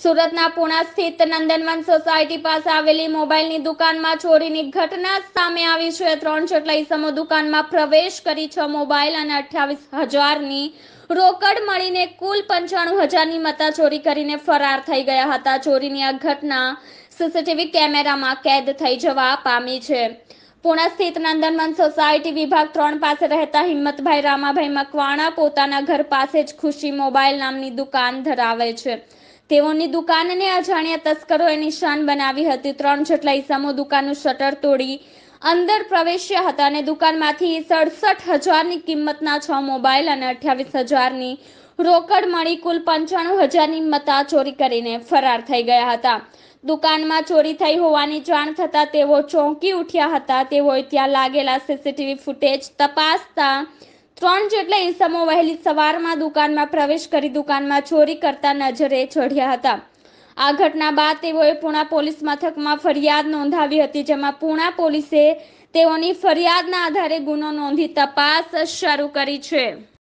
સુરતના પૂણા સ્થિત નંદનવન સોસાયટી પાસે આવેલી મોબાઈલની દુકાનમાં ચોરીની ઘટના સામે આવી છે ત્રણ જેટલા ઈસમો દુકાનમાં પ્રવેશ કરી છ મોબાઈલ અને અઠ્યાવીસ હજારની રોકડ મળીને કુલ પંચાણું હજારની મતા ચોરી કરીને ફરાર થઈ ગયા હતા ચોરીની આ ઘટના સીસીટીવી કેમેરામાં કેદ થઈ જવા પામી છે પુણા સ્થિત નંદનવન સોસાયટી વિભાગ ત્રણ પાસે રહેતા હિંમતભાઈ રામાભાઈ મકવાણા પોતાના ઘર પાસે જ ખુશી મોબાઈલ નામની દુકાન ધરાવે છે તેઓની દુકાનને અજાણ્યા તસ્કરોએ નિશાન બનાવી હતી ત્રણ જેટલા ઈસમો દુકાનનું શટર તોડી અંદર પ્રવેશ્યા હતા અને દુકાનમાંથી સડસઠ હજારની કિંમતના છ મોબાઈલ અને અઠ્યાવીસ હજારની રોકડ મળી કુલ પંચાણું હજારની મતા ચોરી કરીને ફરાર થઈ ગયા હતા દુકાનમાં ચોરી થઈ હોવાની જાણ થતાં તેઓ ચોંકી ઉઠ્યા હતા તેઓએ ત્યાં લાગેલા સીસીટીવી ફૂટેજ તપાસતા ત્રણ જેટલા ઇસમો વહેલી સવારમાં દુકાનમાં પ્રવેશ કરી દુકાનમાં ચોરી કરતા નજરે ચઢ્યા હતા આ ઘટના બાદ તેઓએ પૂણા પોલીસ મથકમાં ફરિયાદ નોંધાવી હતી જેમાં પૂણા પોલીસે તેઓની ફરિયાદના આધારે ગુનો નોંધી તપાસ શરૂ કરી છે